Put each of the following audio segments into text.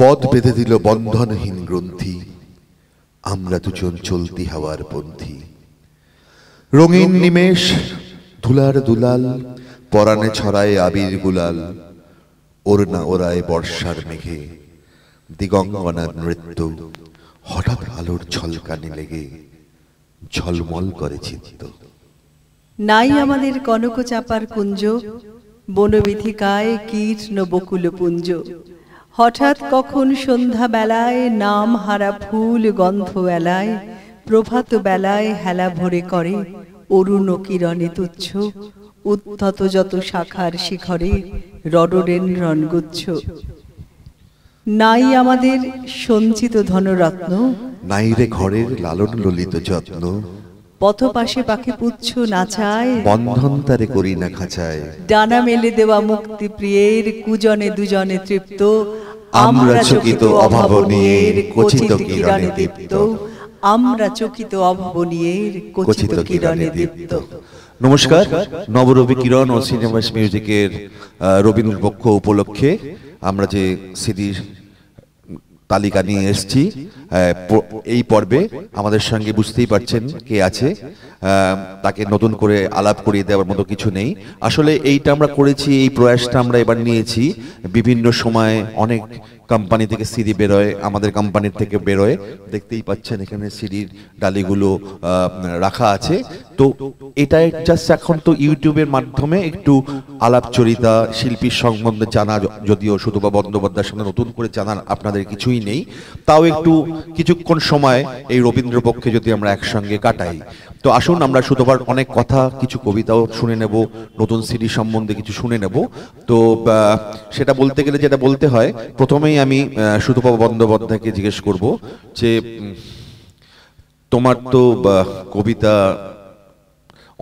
পদ বেঁধে দিল বন্ধনহীন গ্রন্থি আমরা দুজন চলতি হাওয়ার পন্থী রঙিন নিমেষ ধুলার দুলাল পরাণে ছড়ায় আবির গুলাল ওর না ওরায় বর্ষার মেঘে দিগঙ্গনার নৃত্য হঠাৎ আলোর ছলকানে লেগে ঝলমল করে চিন্তিত নাই আমাদের কনক চাপার কুঞ্জ বনবিথিকায় কীর্ণ বকুল পুঞ্জ হঠাৎ কখন সন্ধ্যা বেলায় নাম হারা ফুল গন্ধ এলায় প্রভাত বেলায় হেলা ভরে করে অরুণ কিরণে তুচ্ছ উত্থত যত শাখার শিখরে রডরেন রণগুচ্ছ নাই আমাদের সঞ্চিত ধনরত্ন নাই রে ঘরের লালন ললিত যত্ন পথ পাশে পাখি পুচ্ছ নাচায় বন্ধন তারে করি না খাঁচায় ডানা মেলে দেওয়া মুক্তি প্রিয়ের কুজনে দুজনে তৃপ্ত আমরা চকিত অভাবনীয়ের কচিত কিরণে দীপ্ত আমরা চকিত অভাবনীয়ের কচিত কিরণে দীপ্ত নমস্কার নবরবি কিরণ ও সিনেমাস মিউজিকের রবীন্দ্র পক্ষ উপলক্ষে আমরা যে সিডি তালিকা নিয়ে এসছি এই পর্বে আমাদের সঙ্গে বুঝতেই পারছেন কে আছে তাকে নতুন করে আলাপ করিয়ে দেওয়ার মতো কিছু নেই আসলে এইটা আমরা করেছি এই প্রয়াসটা আমরা এবার নিয়েছি বিভিন্ন সময়ে অনেক কোম্পানি থেকে সিঁড়ি বেরোয় আমাদের কোম্পানির থেকে বেরোয় দেখতেই পাচ্ছেন এখানে সিঁড়ির ডালিগুলো রাখা আছে তো এটা জাস্ট এখন তো ইউটিউবের মাধ্যমে একটু আলাপচরিতা শিল্পীর সম্বন্ধে জানা যদিও শুধুবা বন্দ্যোপাধ্যায়ের সঙ্গে নতুন করে জানার আপনাদের কিছুই নেই তাও একটু কিছুক্ষণ সময় এই রবীন্দ্রপক্ষে যদি আমরা একসঙ্গে কাটাই তো আসুন আমরা শুধুবার অনেক কথা কিছু কবিতাও শুনে নেব নতুন সিডি সম্বন্ধে কিছু শুনে নেব তো সেটা বলতে গেলে যেটা বলতে হয় প্রথমেই আমি সুতপা বন্দ্যোপাধ্যায়কে জিজ্ঞেস করব যে তোমার তো কবিতা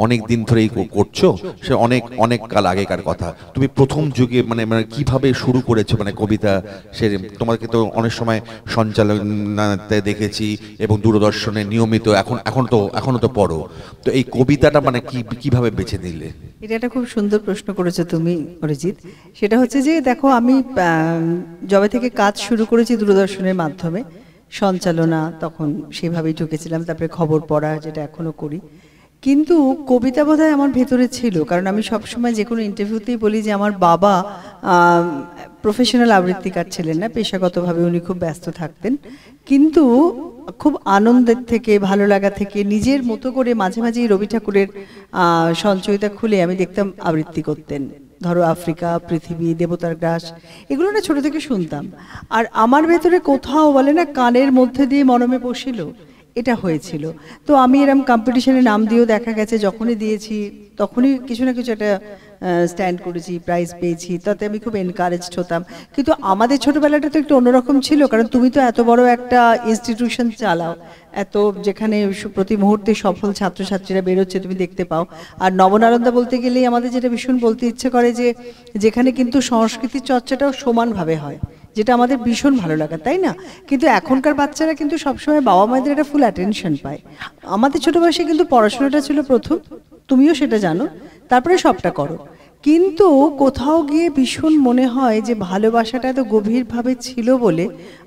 অনেক দিন ধরেই করছো সে অনেক অনেক কাল আগেকার কথা তুমি প্রথম যুগে মানে মানে কীভাবে শুরু করেছো মানে কবিতা সে তোমাকে তো অনেক সময় সঞ্চালনাতে দেখেছি এবং দূরদর্শনে নিয়মিত এখন এখন তো এখনও তো পড়ো তো এই কবিতাটা মানে কি কীভাবে বেছে নিলে এটা একটা খুব সুন্দর প্রশ্ন করেছো তুমি অরিজিৎ সেটা হচ্ছে যে দেখো আমি জবে থেকে কাজ শুরু করেছি দূরদর্শনের মাধ্যমে সঞ্চালনা তখন সেভাবেই ঢুকেছিলাম তারপরে খবর পড়া যেটা এখনও করি কিন্তু কবিতা বোধহয় আমার ভেতরে ছিল কারণ আমি সবসময় যে কোনো ইন্টারভিউতেই বলি যে আমার বাবা প্রফেশনাল আবৃত্তিকার ছিলেন না পেশাগতভাবে উনি খুব ব্যস্ত থাকতেন কিন্তু খুব আনন্দের থেকে ভালো লাগা থেকে নিজের মতো করে মাঝে মাঝেই রবি ঠাকুরের সঞ্চয়িতা খুলে আমি দেখতাম আবৃত্তি করতেন ধরো আফ্রিকা পৃথিবী দেবতার গ্রাস এগুলো না ছোট থেকে শুনতাম আর আমার ভেতরে কোথাও বলে না কানের মধ্যে দিয়ে মনমে পশিল এটা হয়েছিল তো আমি এরম কম্পিটিশনে নাম দিয়েও দেখা গেছে যখনই দিয়েছি তখনই কিছু না কিছু একটা স্ট্যান্ড করেছি প্রাইজ পেয়েছি তাতে আমি খুব এনকারেজড হতাম কিন্তু আমাদের ছোটোবেলাটা তো একটু অন্যরকম ছিল কারণ তুমি তো এত বড় একটা ইনস্টিটিউশন চালাও এত যেখানে প্রতি মুহূর্তে সফল ছাত্রছাত্রীরা বেরোচ্ছে তুমি দেখতে পাও আর নবনারন্দা বলতে গেলেই আমাদের যেটা ভীষণ বলতে ইচ্ছে করে যে যেখানে কিন্তু সংস্কৃতির চর্চাটাও সমানভাবে হয় যেটা আমাদের ভীষণ ভালো লাগে তাই না কিন্তু এখনকার বাচ্চারা কিন্তু সবসময় বাবা মায়েদের একটা ফুল অ্যাটেনশন পায় আমাদের ছোট বয়সে কিন্তু পড়াশোনাটা ছিল প্রথম তুমিও সেটা জানো তারপরে সবটা করো কিন্তু কোথাও গিয়ে ভীষণ মনে হয় যে ভালোবাসাটা এত গভীরভাবে ছিল বলে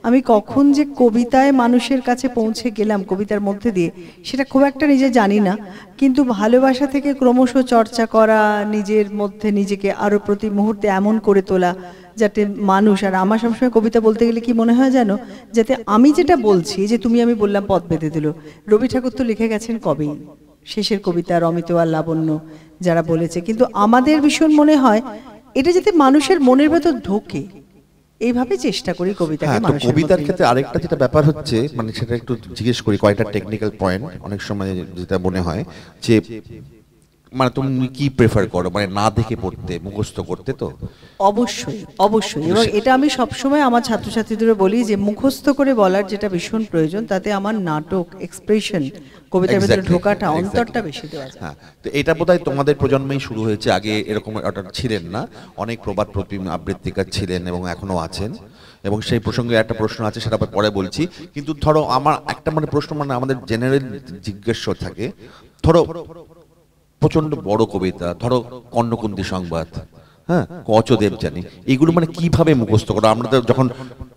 আমি কখন যে কবিতায় মানুষের কাছে পৌঁছে গেলাম কবিতার মধ্যে দিয়ে সেটা খুব একটা নিজে জানি না কিন্তু ভালোবাসা থেকে ক্রমশ চর্চা করা নিজের মধ্যে নিজেকে আরও প্রতি মুহূর্তে এমন করে তোলা যাতে মানুষ আর আমার সবসময় কবিতা বলতে গেলে কি মনে হয় যেন যাতে আমি যেটা বলছি যে তুমি আমি বললাম পথ বেঁধে দিল রবি ঠাকুর তো লিখে গেছেন কবেই শেষের কবিতা আর লাবণ্য যারা বলেছে কিন্তু আমাদের ভীষণ মনে হয় এটা যাতে মানুষের মনের ভেতর ঢোকে এইভাবে চেষ্টা করি কবিতা হ্যাঁ, কবিতার ক্ষেত্রে আরেকটা যেটা ব্যাপার হচ্ছে মানে সেটা একটু জিজ্ঞেস করি কয়টা টেকনিক্যাল পয়েন্ট অনেক সময় যেটা মনে হয় যে মানে তুমি কি প্রেফার করো মানে না দেখে পড়তে মুখস্থ করতে তো অবশ্যই অবশ্যই এবং এটা আমি সবসময় আমার ছাত্রছাত্রীদের বলি যে মুখস্থ করে বলার যেটা ভীষণ প্রয়োজন তাতে আমার নাটক এক্সপ্রেশন কবিতার ভিতরে ঢোকাটা অন্তরটা বেশি দেওয়া যায় হ্যাঁ তো এটা বোধহয় তোমাদের প্রজন্মেই শুরু হয়েছে আগে এরকম অর্ডার ছিলেন না অনেক প্রবাদ প্রতিম আবৃত্তিকার ছিলেন এবং এখনো আছেন এবং সেই প্রসঙ্গে একটা প্রশ্ন আছে সেটা পরে বলছি কিন্তু ধরো আমার একটা মানে প্রশ্ন মানে আমাদের জেনারেল জিজ্ঞাসা থাকে ধরো প্রচন্ড বড় কবিতা ধরো কর্ণকুন্দী সংবাদ হ্যাঁ কচদেব জানি এগুলো মানে কিভাবে মুখস্থ করো আমরা তো যখন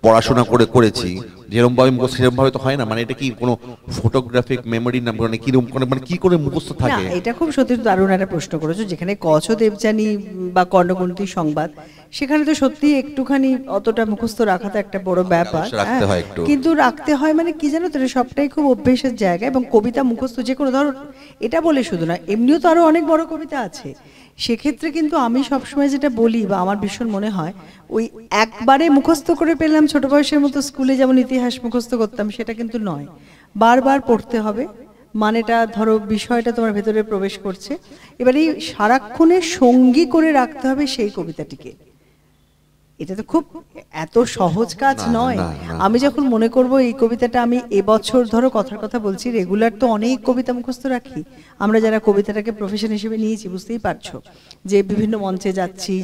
পড়াশোনা করে করেছি যেরকমভাবে মুখস্থ সেরকমভাবে তো হয় না মানে এটা কি কোনো ফটোগ্রাফিক মেমোরি না মানে কিরকম করে মানে কি করে মুখস্থ থাকে এটা খুব সত্যি দারুণ একটা প্রশ্ন করেছো যেখানে কচদেব জানি বা কর্ণকুন্তী সংবাদ সেখানে তো সত্যি একটুখানি অতটা মুখস্থ রাখা তো একটা বড় ব্যাপার রাখতে হ্যাঁ। হয় একটু কিন্তু রাখতে হয় মানে কি জানো তো সবটাই খুব অভ্যেসের জায়গা এবং কবিতা মুখস্থ যে কোনো ধরো এটা বলে শুধু না এমনিও তো আরো অনেক বড় কবিতা আছে সেক্ষেত্রে কিন্তু আমি সবসময় যেটা বলি বা আমার ভীষণ মনে হয় ওই একবারে মুখস্থ করে পেলাম ছোট বয়সের মতো স্কুলে যেমন ইতিহাস মুখস্থ করতাম সেটা কিন্তু নয় বারবার পড়তে হবে মানেটা ধরো বিষয়টা তোমার ভেতরে প্রবেশ করছে এবার এই সারাক্ষণে সঙ্গী করে রাখতে হবে সেই কবিতাটিকে এটা তো খুব এত সহজ কাজ নয় আমি যখন মনে করব এই কবিতাটা আমি এবছর ধরো কথার কথা বলছি রেগুলার তো অনেক কবিতা মুখস্থ রাখি আমরা যারা কবিতাটাকে প্রফেশন হিসেবে নিয়েছি বুঝতেই পারছো যে বিভিন্ন মঞ্চে যাচ্ছি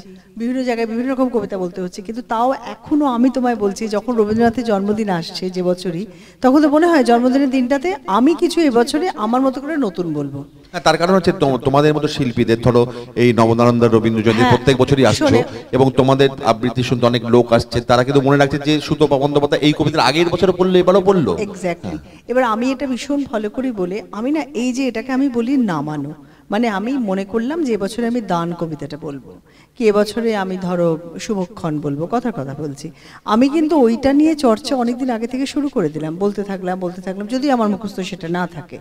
বিভিন্ন জায়গায় বিভিন্ন রকম কবিতা বলতে হচ্ছে কিন্তু তাও এখনও আমি তোমায় বলছি যখন রবীন্দ্রনাথের জন্মদিন আসছে যে বছরই তখন তো মনে হয় জন্মদিনের দিনটাতে আমি কিছু এবছরে আমার মতো করে নতুন বলবো হ্যাঁ, তার কারণ হচ্ছে তোমাদের মতো শিল্পীদের ধরো এই নবনানন্দা রবীন্দ্র জয়ন্তী হ্যাঁ, প্রত্যেক বছরই আসছো এবং তোমাদের আবৃত্তি শুনতে অনেক লোক আসছে তারা কিন্তু মনে রাখছে যে সুতো বন্দ্যোপাধ্যায় এই কবিতার আগের বছর পড়লো এবারও পড়লো এক্স্যাক্টলি এবার আমি এটা ভীষণ ভালো করি বলে আমি না এই যে এটাকে আমি বলি নামানো মানে আমি মনে করলাম যে এবছরে আমি দান কবিতাটা বলবো কি এবছরে আমি ধরো শুভক্ষণ বলবো কথার কথা বলছি আমি কিন্তু ওইটা নিয়ে চর্চা অনেকদিন আগে থেকে শুরু করে দিলাম বলতে থাকলাম বলতে থাকলাম যদি আমার মুখস্থ সেটা না থাকে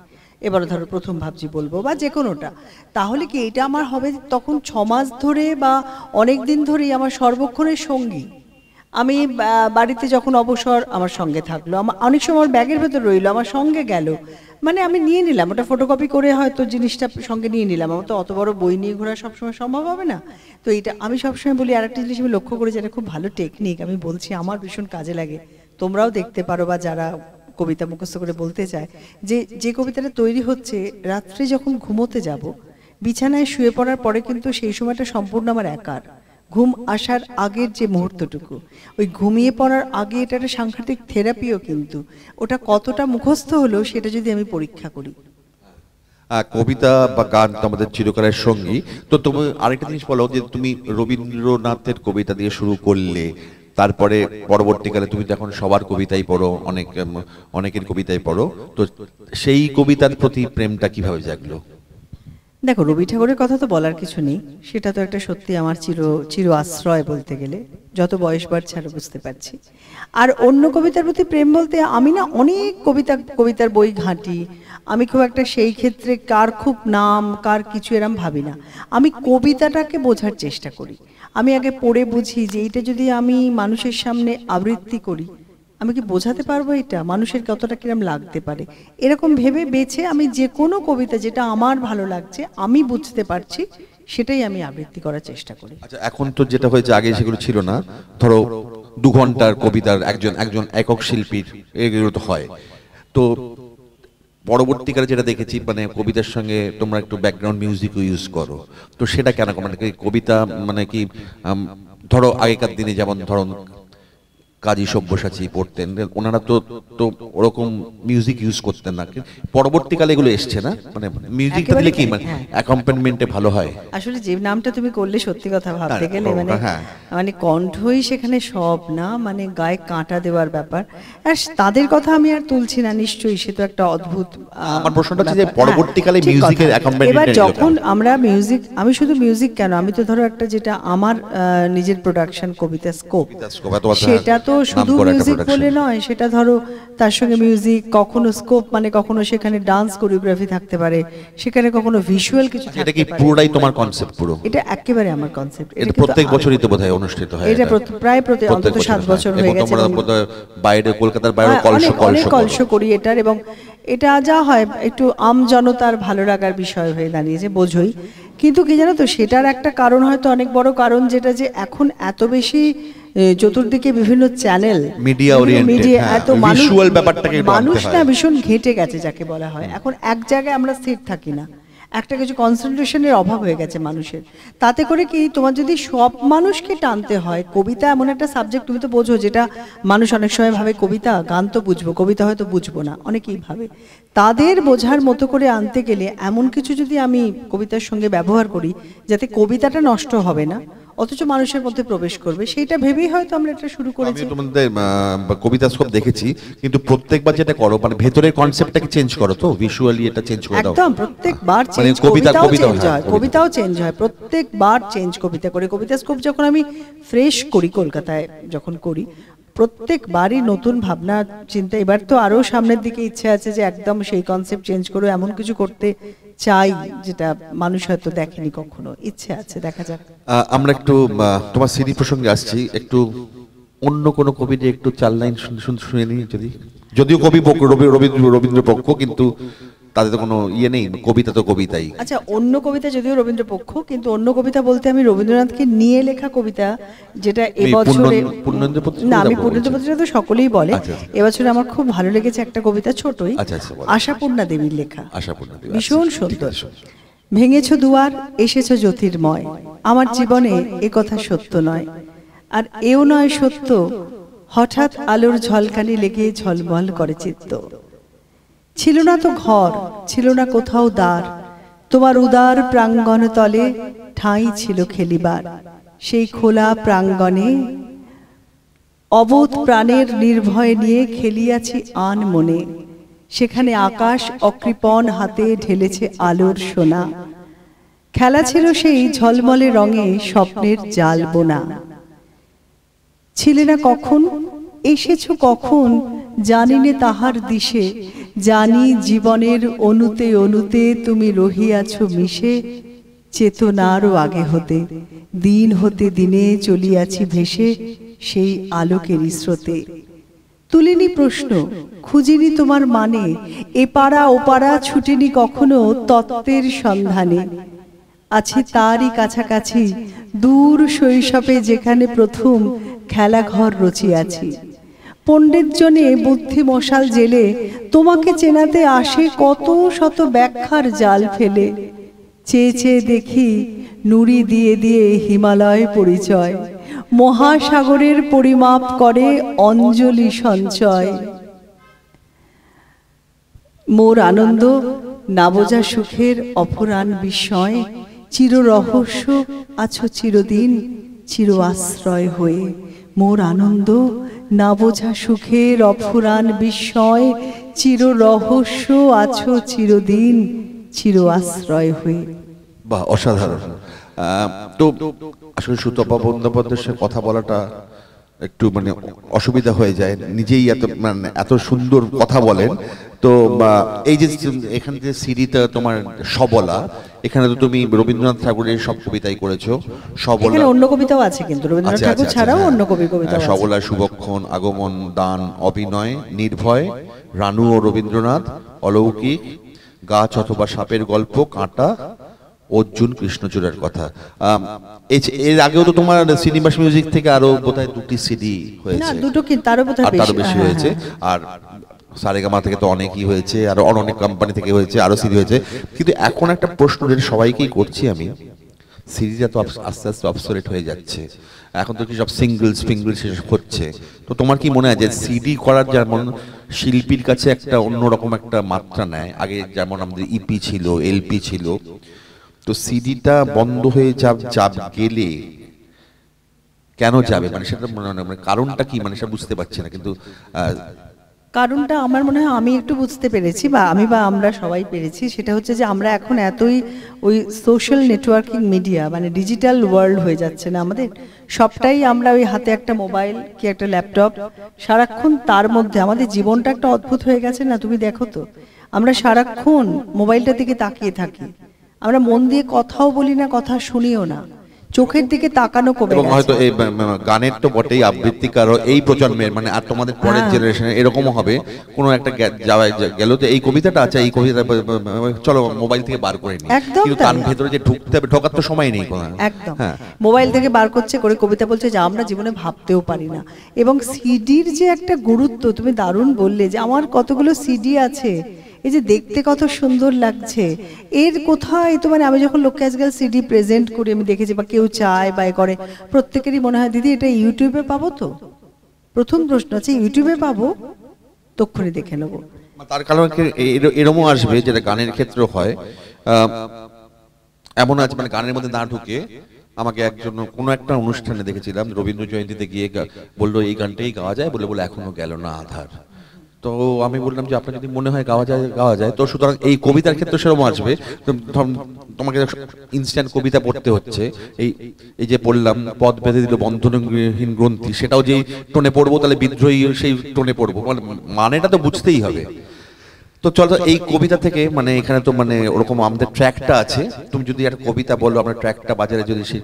এবার ধরো প্রথম ভাবছি বলবো বা যে কোনোটা তাহলে কি এটা আমার হবে তখন ছ মাস ধরে বা অনেক দিন ধরেই আমার সর্বক্ষণের সঙ্গী আমি বাড়িতে যখন অবসর আমার সঙ্গে থাকলো আমার অনেক সময় আমার ব্যাগের ভেতর রইলো আমার সঙ্গে গেল মানে আমি নিয়ে নিলাম ওটা ফটোকপি করে হয়তো জিনিসটা সঙ্গে নিয়ে নিলাম আমার তো অত বড় বই নিয়ে ঘোরা সবসময় সম্ভব হবে না তো এটা আমি সবসময় বলি আর একটা জিনিস আমি লক্ষ্য করি এটা খুব ভালো টেকনিক আমি বলছি আমার ভীষণ কাজে লাগে তোমরাও দেখতে পারো বা যারা কবিতা মুখস্থ করে বলতে চায় যে যে কবিতাটা তৈরি হচ্ছে রাত্রে যখন ঘুমোতে যাব বিছানায় শুয়ে পড়ার পরে কিন্তু সেই সময়টা সম্পূর্ণ আমার একার ঘুম আসার আগের যে মুহূর্তটুকু ওই ঘুমিয়ে পড়ার আগে এটা একটা সাংঘাতিক থেরাপিও কিন্তু ওটা কতটা মুখস্থ হলো সেটা যদি আমি পরীক্ষা করি কবিতা বা গান তো আমাদের চিরকালের সঙ্গী তো তুমি আরেকটা জিনিস বলো যে তুমি রবীন্দ্রনাথের কবিতা দিয়ে শুরু করলে তারপরে পরবর্তীকালে তুমি তো এখন সবার কবিতাই পড়ো অনেক অনেকের কবিতাই পড়ো তো সেই কবিতার প্রতি প্রেমটা কিভাবে জাগলো দেখো রবি ঠাকুরের কথা তো বলার কিছু নেই সেটা তো একটা সত্যি আমার চির চির আশ্রয় বলতে গেলে যত বয়স বাড়ছে আরো বুঝতে পারছি আর অন্য কবিতার প্রতি প্রেম বলতে আমি না অনেক কবিতা কবিতার বই ঘাঁটি আমি খুব একটা সেই ক্ষেত্রে কার খুব নাম কার কিছু এরম ভাবি না আমি কবিতাটাকে বোঝার চেষ্টা করি আমি আগে পড়ে বুঝি যে এটা যদি আমি মানুষের সামনে আবৃত্তি করি আমি কি বোঝাতে পারবো এটা মানুষের কতটা কিরম লাগতে পারে এরকম ভেবে বেছে আমি যে কোনো কবিতা যেটা আমার ভালো লাগছে আমি বুঝতে পারছি সেটাই আমি আবৃত্তি করার চেষ্টা করি আচ্ছা এখন তো যেটা হয়েছে আগে সেগুলো ছিল না ধরো দু ঘন্টার কবিতার একজন একজন একক শিল্পীর এগুলো তো হয় তো পরবর্তীকালে যেটা দেখেছি মানে কবিতার সঙ্গে তোমরা একটু ব্যাকগ্রাউন্ড মিউজিকও ইউজ করো তো সেটা কেন মানে কবিতা মানে কি ধরো আগেকার দিনে যেমন ধরো কাজী সব্যসাচী পড়তেন ওনারা তো তো ওরকম মিউজিক ইউজ করতেন না পরবর্তীকালে এগুলো এসছে না মানে মিউজিক দিলে কি মানে অ্যাকম্পেনমেন্টে হ্যাঁ। ভালো হয় আসলে যে নামটা তুমি করলে সত্যি কথা ভাবতে গেলে মানে হ্যাঁ। মানে কণ্ঠই সেখানে সব না মানে গায়ে কাঁটা দেওয়ার ব্যাপার আর তাদের কথা আমি আর তুলছি না নিশ্চয়ই সে তো একটা অদ্ভুত আমার প্রশ্নটা হচ্ছে যে পরবর্তীকালে মিউজিকের অ্যাকম্পেনমেন্ট এবার যখন আমরা মিউজিক আমি শুধু মিউজিক কেন আমি তো ধরো একটা যেটা আমার নিজের প্রোডাকশন কবিতা স্কোপ সেটা হ্যাঁ। তো শুধু মিউজিক বলে নয় সেটা ধরো তার সঙ্গে মিউজিক কখনো স্কোপ মানে কখনো সেখানে ডান্স কোরিওগ্রাফি থাকতে পারে সেখানে কখনো ভিজুয়াল কিছু আচ্ছা, এটা কি পুরোটাই তোমার কনসেপ্ট পুরো এটা একেবারে আমার কনসেপ্ট এটা প্রত্যেক বছরই তো বোধহয় অনুষ্ঠিত হয় এটা প্রায় প্রতি অন্তত 7 বছর হয়ে গেছে তোমরা বোধহয় বাইরে কলকাতার বাইরে কলশো কলশো কলশো করি এটার এবং এটা যা হয় একটু আম জনতার ভালো লাগার বিষয় হয়ে দাঁড়িয়েছে বোঝই কিন্তু কি জানো তো সেটার একটা কারণ হয়তো অনেক বড় কারণ যেটা যে এখন এত বেশি চতুর্দিকে বিভিন্ন চ্যানেল মিডিয়া এত ভিজুয়াল ব্যাপারটাকে মানুষ না ভীষণ ঘেঁটে গেছে যাকে বলা হয় এখন এক জায়গায় আমরা স্থির থাকি না একটা কিছু কনসেন্ট্রেশনের অভাব হয়ে গেছে মানুষের তাতে করে কি তোমার যদি সব মানুষকে টানতে হয় কবিতা এমন একটা সাবজেক্ট তুমি তো বোঝো যেটা মানুষ অনেক সময় ভাবে কবিতা গান তো বুঝবো কবিতা হয়তো বুঝবো না অনেকেই ভাবে তাদের বোঝার মতো করে আনতে গেলে এমন কিছু যদি আমি কবিতার সঙ্গে ব্যবহার করি যাতে কবিতাটা নষ্ট হবে না অথচ মানুষের মধ্যে প্রবেশ করবে সেটা ভেবেই হয়তো আমরা এটা শুরু করেছি তোমাদের কবিতা সব দেখেছি কিন্তু প্রত্যেকবার যেটা করো মানে ভেতরের কনসেপ্টটাকে চেঞ্জ করো তো ভিজুয়ালি এটা চেঞ্জ করে দাও একদম প্রত্যেকবার চেঞ্জ মানে কবিতা কবিতাও হয় কবিতাও চেঞ্জ হয় প্রত্যেকবার চেঞ্জ কবিতা করে কবিতা স্কোপ যখন আমি ফ্রেশ করি কলকাতায় যখন করি প্রত্যেকবারই নতুন ভাবনা চিন্তা এবার তো আরও সামনের দিকে ইচ্ছে আছে যে একদম সেই কনসেপ্ট চেঞ্জ করে এমন কিছু করতে চাই যেটা মানুষ হয়তো দেখেনি কখনো ইচ্ছে আছে দেখা যাক আমরা একটু তোমার সিডি প্রসঙ্গে আসছি একটু অন্য কোনো কবি একটু চার লাইন শুনে শুনে নিই যদি যদিও কবি রবীন্দ্র রবীন্দ্র পক্ষ কিন্তু তাদের তো কোনো ইয়ে নেই কবিতা তো কবিতাই আচ্ছা অন্য কবিতা যদিও রবীন্দ্র পক্ষ কিন্তু অন্য কবিতা বলতে আমি রবীন্দ্রনাথকে নিয়ে লেখা কবিতা যেটা মানে এবছরে না আমি পূর্ণেন্দ্র পত্রিকা তো সকলেই আচ্ছা, বলে আচ্ছা, আচ্ছা। এবছরে আমার খুব ভালো লেগেছে একটা কবিতা ছোটই আশাপূর্ণা দেবীর লেখা আশাপূর্ণা দেবী ভীষণ সুন্দর ভেঙেছ দুয়ার এসেছ জ্যোতির্ময় আমার জীবনে এ কথা সত্য নয় আর এও নয় সত্য হঠাৎ আলোর ঝলকানি লেগে ঝলমল করে চিত্ত ছিল না তো ঘর ছিল না কোথাও দ্বার তোমার উদার প্রাঙ্গণ তলে ঠাঁই ছিল খেলিবার সেই খোলা প্রাঙ্গণে অবোধ প্রাণের নির্ভয় নিয়ে খেলিয়াছি আন মনে সেখানে আকাশ অকৃপণ হাতে ঢেলেছে আলোর সোনা খেলা ছিল সেই ঝলমলে রঙে স্বপ্নের জাল বোনা ছিলে না কখন এসেছ কখন জানিনে তাহার দিশে জানি জীবনের অনুতে অনুতে তুমি রহিয়াছ মিশে চেতনারও আগে হতে দিন হতে দিনে চলিয়াছি ভেসে সেই আলোকের স্রোতে তুলিনি প্রশ্ন খুঁজিনি তোমার মানে এপাড়া ওপাড়া ছুটিনি কখনো তত্ত্বের সন্ধানে আছে তারই কাছাকাছি দূর শৈশবে যেখানে প্রথম খেলাঘর রচিয়াছি পণ্ডিতজনে বুদ্ধি মশাল জেলে তোমাকে চেনাতে আসে কত শত ব্যাখ্যার জাল ফেলে চেয়ে চেয়ে দেখি নুড়ি দিয়ে দিয়ে হিমালয় পরিচয় মহাসাগরের পরিমাপ করে অঞ্জলি সঞ্চয় মোর আনন্দ নাবজা সুখের অপরাণ বিস্ময় চির রহস্য আছো চিরদিন চির আশ্রয় হয়ে মোর আনন্দ না বোঝা সুখের অফুরান বিস্ময় চির রহস্য আছো চিরদিন চির আশ্রয় হয়ে বা অসাধারণ তো আসলে সুতপা বন্দ্যোপাধ্যায়ের কথা বলাটা একটু মানে অসুবিধা হয়ে যায় নিজেই এত মানে এত সুন্দর কথা বলেন তো এই যে এখান থেকে সিরিটা তোমার সবলা এখানে তো তুমি রবীন্দ্রনাথ ঠাকুরের সব কবিতাই করেছো সবলা অন্য কবিতাও আছে কিন্তু রবীন্দ্রনাথ আচ্ছা, ঠাকুর আচ্ছা, আচ্ছা, ছাড়াও হ্যাঁ। অন্য কবি কবিতা হ্যাঁ, সবলা শুভক্ষণ আগমন দান অভিনয় নির্ভয় রানু ও রবীন্দ্রনাথ অলৌকিক গাছ অথবা সাপের গল্প কাঁটা অর্জুন কৃষ্ণচূড়ার কথা এর আগেও তো তোমার সিনেমাস মিউজিক থেকে আরো বোধহয় দুটি সিডি হয়েছে দুটো কি তারও বেশি হ্যাঁ, হয়েছে হ্যাঁ। আর সারেগামা থেকে তো অনেকই হয়েছে আর অনেক কোম্পানি থেকে হয়েছে আরো সিডি হয়েছে কিন্তু এখন একটা প্রশ্ন যেটা সবাইকেই করছি আমি সিরিজটা তো আস্তে আস্তে অবসোলেট হয়ে যাচ্ছে এখন তো কি সব সিঙ্গলস ফিঙ্গল সেসব হচ্ছে তো তোমার কি মনে হয় যে সিডি করার যেমন শিল্পীর কাছে একটা অন্যরকম একটা মাত্রা নেয় আগে যেমন আমাদের ইপি e ছিল এলপি ছিল তো সিডিটা বন্ধ হয়ে যাব যাব গেলে কেন যাবে মানে সেটা মানে কারণটা কি মানে সেটা বুঝতে পারছে না কিন্তু কারণটা আমার মনে হয় আমি একটু বুঝতে পেরেছি বা আমি বা আমরা সবাই পেরেছি সেটা হচ্ছে যে আমরা এখন এতই ওই সোশ্যাল নেটওয়ার্কিং মিডিয়া মানে ডিজিটাল ওয়ার্ল্ড হয়ে যাচ্ছে না আমাদের সবটাই আমরা ওই হাতে একটা মোবাইল কি একটা ল্যাপটপ সারাক্ষণ তার মধ্যে আমাদের জীবনটা একটা অদ্ভুত হয়ে গেছে না তুমি দেখো তো আমরা সারাক্ষণ মোবাইলটার দিকে তাকিয়ে থাকি আমরা মন দিয়ে কথাও বলি না কথা শুনিও না চোখের দিকে তাকানো কবে এবং হয়তো এই গানের তো বটেই আবৃত্তিকারও এই প্রজন্মের মানে আর তোমাদের পরের জেনারেশনে হ্যাঁ। এরকমও হবে কোনো একটা যাওয়ায় গেল তো এই কবিতাটা আছে এই কবিতা চলো মোবাইল থেকে বার করে নিই কিন্তু তার ভেতরে যে ঢুকতে হবে ঢোকার তো সময় নেই কোনো একদম মোবাইল হ্যাঁ। থেকে বার করছে করে কবিতা বলছে যে আমরা জীবনে ভাবতেও পারি না এবং সিডির যে একটা গুরুত্ব তুমি দারুণ বললে যে আমার কতগুলো সিডি আছে এই যে দেখতে কত সুন্দর লাগছে এর কোথায় তো মানে আমি যখন লোককে আজকাল সিডি প্রেজেন্ট করি আমি দেখেছি বা কেউ চায় বা করে প্রত্যেকেরই মনে হয় দিদি এটা ইউটিউবে পাবো তো প্রথম প্রশ্ন আছে ইউটিউবে পাবো তক্ষণে দেখে নেবো তার কারণ এরমও আসবে যেটা গানের ক্ষেত্রে হয় এমন আছে মানে গানের মধ্যে না ঢুকে আমাকে একজন কোনো একটা অনুষ্ঠানে দেখেছিলাম রবীন্দ্র জয়ন্তীতে গিয়ে বললো এই গানটাই গাওয়া যায় বলে বলে এখনো গেল না আধার তো আমি বললাম যে আপনার যদি মনে হয় গাওয়া যায় গাওয়া যায় তো সুতরাং এই কবিতার ক্ষেত্রে সেরকম আসবে তোমাকে ইনস্ট্যান্ট কবিতা পড়তে হচ্ছে এই এই যে বললাম পদ বেঁধে দিল বন্ধনহীন গ্রন্থি সেটাও যেই টোনে পড়বো তাহলে বিদ্রোহী সেই টোনে পড়বো মানে মানেটা তো বুঝতেই হবে তো চলো এই কবিতা থেকে মানে এখানে তো মানে ওরকম আমাদের ট্র্যাকটা আছে তুমি যদি একটা কবিতা বলো আমরা ট্র্যাকটা বাজারে যদি সেই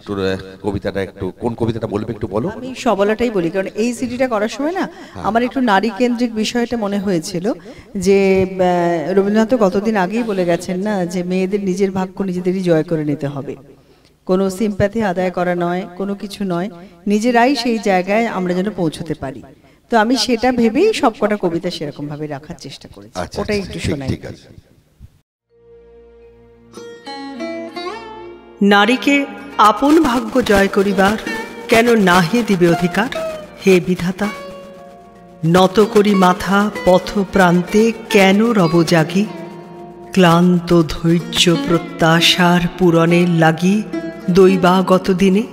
কবিতাটা একটু কোন কবিতাটা বলবে একটু বলো আমি সবলাটাই বলি কারণ এই সিডিটা করার সময় না হ্যাঁ। আমার একটু নারী কেন্দ্রিক বিষয়টা মনে হয়েছিল যে রবীন্দ্রনাথ তো কতদিন আগেই বলে গেছেন না যে মেয়েদের নিজের ভাগ্য নিজেদেরই জয় করে নিতে হবে কোনো সিম্প্যাথি আদায় করা নয় কোনো কিছু নয় নিজেরাই সেই জায়গায় আমরা যেন পৌঁছতে পারি তো আমি সেটা ভেবেই সবকটা কবিতা সেরকম ভাবে রাখার চেষ্টা করেছি ওটাই একটু শোনাই ঠিক আছে নারীকে আপন ভাগ্য জয় করিবার কেন নাহি দিবে অধিকার হে বিধাতা নত করি মাথা পথ প্রান্তে কেন রব জাগি ক্লান্ত ধৈর্য প্রত্যাশার পূরণের লাগি দৈবাগত দিনে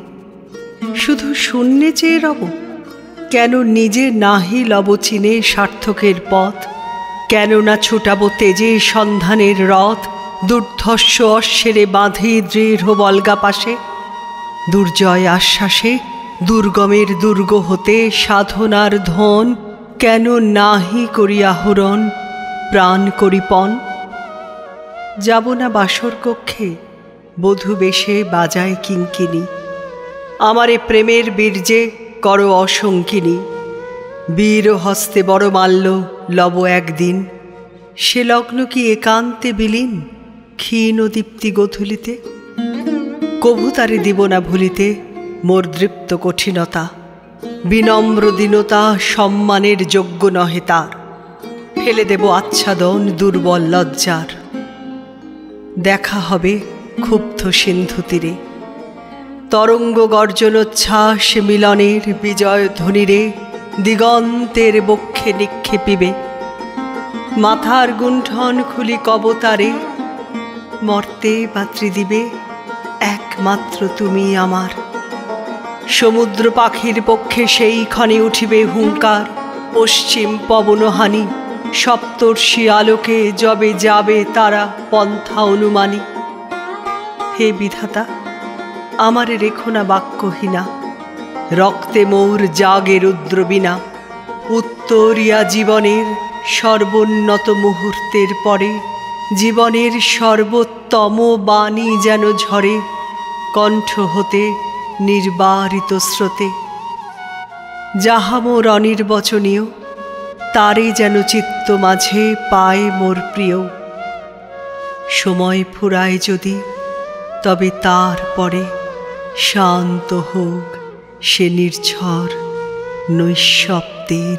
শুধু শূন্যে চেয়ে রব কেন নিজে নাহি লব চিনে সার্থকের পথ কেন না ছোটাব তেজে সন্ধানের রথ দুর্ধস্য অশ্বেরে বাঁধে দৃঢ় বলগা পাশে দুর্জয় আশ্বাসে দুর্গমের দুর্গ হতে সাধনার ধন কেন নাহি করি আহরণ প্রাণ করিপণ যাব না বাসর কক্ষে বধূবেশে বাজায় কিঙ্কিনি আমারে প্রেমের বীর্যে করো অসংকিনী বীর হস্তে বড় মাল্য লব একদিন সে লগ্ন কি একান্তে বিলীন ক্ষীণ দীপ্তি গথুলিতে কভু তারে দিব না ভুলিতে মোর দৃপ্ত কঠিনতা বিনম্র দীনতা সম্মানের যোগ্য নহে তার ফেলে দেব আচ্ছাদন দুর্বল লজ্জার দেখা হবে ক্ষুব্ধ সিন্ধু তীরে তরঙ্গ গর্জনোচ্ছ্বাস মিলনের বিজয় ধ্বনিরে দিগন্তের বক্ষে নিক্ষেপিবে মাথার গুণ্ঠন খুলি কবতারে মর্তে পাত্রি দিবে একমাত্র তুমি আমার সমুদ্র পাখির পক্ষে সেই ক্ষণে উঠিবে হুঙ্কার পশ্চিম পবনহানি সপ্তর্ষি আলোকে যবে যাবে তারা পন্থা অনুমানী হে বিধাতা আমার রেখো না বাক্যহীনা রক্তে মৌর জাগে রুদ্রবীণা উত্তরিয়া জীবনের সর্বোন্নত মুহূর্তের পরে জীবনের সর্বোত্তম বাণী যেন ঝরে কণ্ঠ হতে নির্বারিত স্রোতে যাহা মোর অনির্বচনীয় তারে যেন চিত্ত মাঝে পায় মোর প্রিয় সময় ফুরায় যদি তবে তার পরে শান্ত হোক সে নির্ঝর নৈশব্দের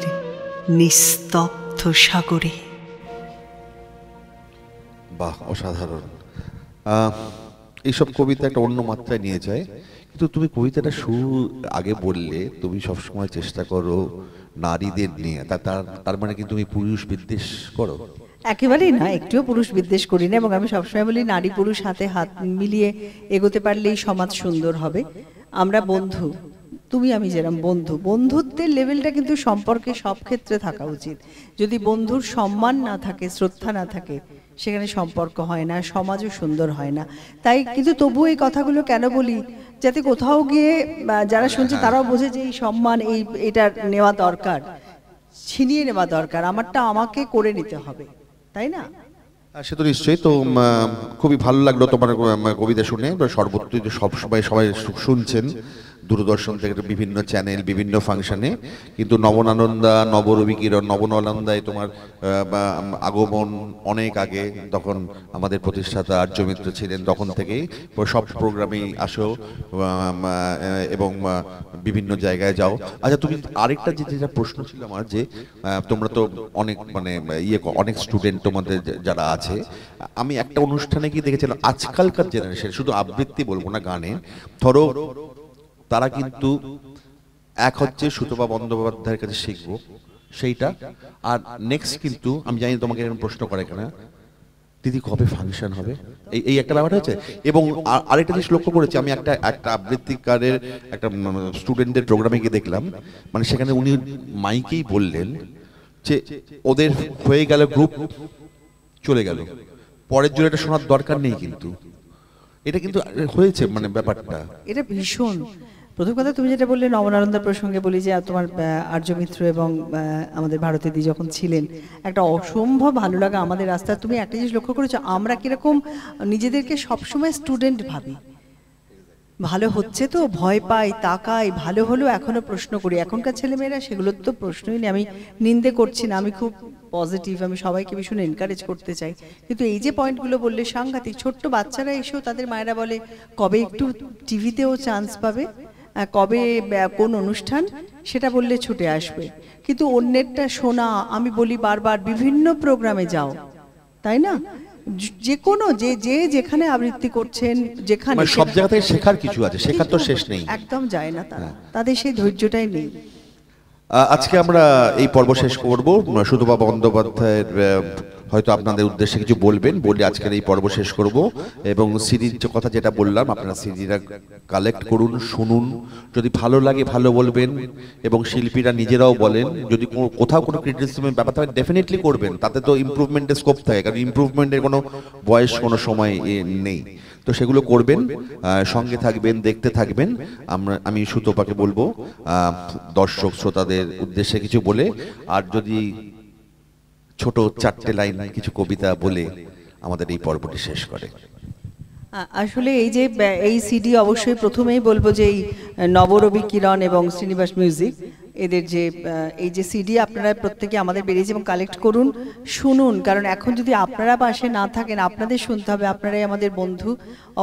নিস্তব্ধ সাগরে বাহ অসাধারণ এইসব কবিতা একটা অন্য মাত্রায় নিয়ে যায় কিন্তু তুমি কবিতাটা শুরু আগে বললে তুমি সবসময় চেষ্টা করো নারীদের নিয়ে তার তার মানে কি তুমি পুরুষ বিদ্বেষ করো একেবারেই না একটুও পুরুষ বিদ্বেষ করি না এবং আমি সবসময় বলি নারী পুরুষ হাতে হাত মিলিয়ে এগোতে পারলেই সমাজ সুন্দর হবে আমরা বন্ধু তুমি আমি যেরকম বন্ধু বন্ধুত্বের লেভেলটা কিন্তু সম্পর্কে সব ক্ষেত্রে থাকা উচিত যদি বন্ধুর সম্মান না থাকে শ্রদ্ধা না থাকে সেখানে সম্পর্ক হয় না সমাজও সুন্দর হয় না তাই কিন্তু তবু এই কথাগুলো কেন বলি যাতে কোথাও গিয়ে যারা শুনছে তারাও বোঝে যে এই সম্মান এই এটা নেওয়া দরকার ছিনিয়ে নেওয়া দরকার আমারটা আমাকে করে নিতে হবে তাই না হ্যাঁ, সে তো নিশ্চয়ই তো খুবই ভালো লাগলো তোমার কবিতা শুনে সর্বত্র সব সময় সবাই শুনছেন দূরদর্শন থেকে বিভিন্ন চ্যানেল বিভিন্ন ফাংশানে কিন্তু নবনানন্দা নবরবি কিরণ নবনলন্দায় তোমার আগমন অনেক আগে তখন আমাদের প্রতিষ্ঠাতা আর্য মিত্র ছিলেন তখন থেকেই সব প্রোগ্রামেই আসো এবং বিভিন্ন জায়গায় যাও আচ্ছা তুমি আরেকটা যে যেটা প্রশ্ন ছিল আমার যে তোমরা তো অনেক মানে ইয়ে অনেক স্টুডেন্ট তোমাদের যারা আছে আমি একটা অনুষ্ঠানে কি দেখেছিলাম আজকালকার জেনারেশন শুধু আবৃত্তি বলবো না গানে ধরো তারা কিন্তু এক হচ্ছে সুতপা বন্দ্যোপাধ্যায়ের কাছে শিখব সেইটা আর নেক্সট কিন্তু আমি জানি তোমাকে এরকম প্রশ্ন করে কেনা দিদি কবে ফাংশন হবে এই এই একটা ব্যাপার হয়েছে এবং আরেকটা জিনিস লক্ষ্য করেছি আমি একটা একটা আবৃত্তিকারের একটা স্টুডেন্টদের প্রোগ্রামে গিয়ে দেখলাম মানে সেখানে উনি মাইকেই বললেন যে ওদের হয়ে গেল গ্রুপ চলে গেল পরের জন্য এটা শোনার দরকার নেই কিন্তু এটা কিন্তু হয়েছে মানে ব্যাপারটা এটা ভীষণ প্রথম কথা তুমি যেটা বললে নবনারন্দার প্রসঙ্গে বলি যে তোমার আর্য মিত্র এবং আমাদের ভারতের দি যখন ছিলেন একটা অসম্ভব ভালো লাগা আমাদের রাস্তা তুমি একটা জিনিস লক্ষ্য করেছো আমরা কিরকম নিজেদেরকে সবসময় স্টুডেন্ট ভাবি ভালো হচ্ছে তো ভয় পাই তাকাই ভালো হলেও এখনো প্রশ্ন করি এখনকার ছেলেমেয়েরা সেগুলোর তো প্রশ্নই নেই আমি নিন্দে করছি না আমি খুব পজিটিভ আমি সবাইকে ভীষণ এনকারেজ করতে চাই কিন্তু এই যে পয়েন্টগুলো বললে সাংঘাতিক ছোট্ট বাচ্চারা এসেও তাদের মায়েরা বলে কবে একটু টিভিতেও চান্স পাবে কবে কোন অনুষ্ঠান সেটা বললে ছুটে আসবে কিন্তু অন্যেরটা শোনা আমি বলি বারবার বিভিন্ন প্রোগ্রামে যাও তাই না যে কোনো যে যে যেখানে আবৃত্তি করছেন যেখানে মানে সব জায়গা থেকে শেখার কিছু আছে শেখার তো শেষ নেই একদম যায় না তারা হ্যাঁ। তাদের সেই ধৈর্যটাই নেই আজকে আমরা এই পর্ব শেষ করব সুধুবা বন্দ্যোপাধ্যায়ের হয়তো আপনাদের উদ্দেশ্যে কিছু বলবেন বলে আজকের এই পর্ব শেষ করব এবং সিডির কথা যেটা বললাম আপনারা সিডিটা কালেক্ট করুন শুনুন যদি ভালো লাগে ভালো বলবেন এবং শিল্পীরা নিজেরাও বলেন যদি কোথাও কোনো ক্রিটিসিজমের ব্যাপার থাকে ডেফিনেটলি করবেন তাতে তো ইম্প্রুভমেন্টের স্কোপ থাকে কারণ ইম্প্রুভমেন্টের কোনো বয়স কোনো সময় নেই তো সেগুলো করবেন সঙ্গে থাকবেন দেখতে থাকবেন আমরা আমি সুতোপাকে বলবো দর্শক শ্রোতাদের উদ্দেশ্যে কিছু বলে আর যদি ছোট চারটে লাইন কিছু কবিতা বলে আমাদের এই পর্বটি শেষ করে আসলে এই যে এই সিডি অবশ্যই প্রথমেই বলবো যে এই নবরবি কিরণ এবং শ্রীনিবাস মিউজিক এদের যে এই যে সিডি আপনারা প্রত্যেকে আমাদের বেরিয়েছে এবং কালেক্ট করুন শুনুন কারণ এখন যদি আপনারা পাশে না থাকেন আপনাদের শুনতে হবে আপনারাই আমাদের বন্ধু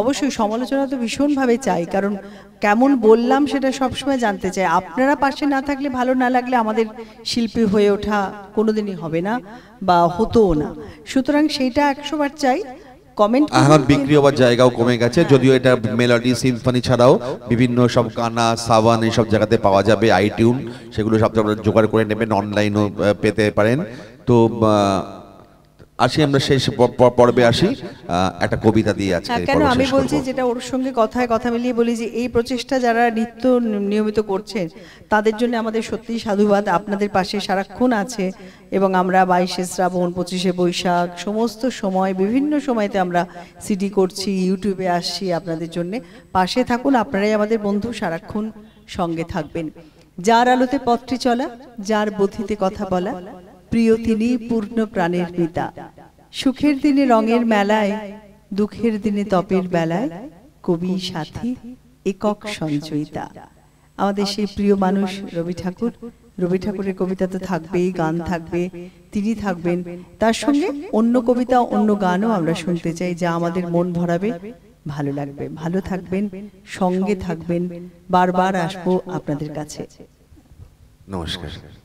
অবশ্যই সমালোচনা তো ভীষণভাবে চাই কারণ কেমন বললাম সেটা সবসময় জানতে চাই আপনারা পাশে না থাকলে ভালো না লাগলে আমাদের শিল্পী হয়ে ওঠা কোনোদিনই হবে না বা হতোও না সুতরাং সেইটা একশোবার চাই কমেন্ট এখন বিক্রি হওয়ার জায়গাও কমে গেছে যদিও এটা মেলোডি সিম্ফনি ছাড়াও বিভিন্ন সব কানা সাবান এইসব জায়গাতে পাওয়া যাবে আইটিউন সেগুলো সব আপনারা জোগাড় করে নেবেন অনলাইনও পেতে পারেন তো আসি আমরা শেষ পর্বে আসি একটা কবিতা দিয়ে আজকে হ্যাঁ, কেন আমি বলছি যেটা ওর সঙ্গে কথায় কথা মিলিয়ে বলি যে এই প্রচেষ্টা যারা নিত্য নিয়মিত করছেন তাদের জন্য আমাদের সত্যি সাধুবাদ আপনাদের পাশে সারাক্ষণ আছে এবং আমরা বাইশে শ্রাবণ পঁচিশে বৈশাখ সমস্ত সময় বিভিন্ন সময়তে আমরা সিডি করছি ইউটিউবে আসছি আপনাদের জন্য পাশে থাকুন আপনারাই আমাদের বন্ধু সারাক্ষণ সঙ্গে থাকবেন যার আলোতে পথটি চলা যার বথিতে কথা বলা প্রিয় তিনি পূর্ণ প্রাণের পিতা সুখের দিনে রঙের মেলায় দুঃখের দিনে তপের বেলায় কবি সাথী একক সঞ্চয়িতা আমাদের সেই প্রিয় মানুষ রবি ঠাকুর রবি ঠাকুরের কবিতা তো থাকবেই গান থাকবে তিনি থাকবেন তার সঙ্গে অন্য কবিতা অন্য গানও আমরা শুনতে চাই যা আমাদের মন ভরাবে ভালো লাগবে ভালো থাকবেন সঙ্গে থাকবেন বারবার আসবো আপনাদের কাছে নমস্কার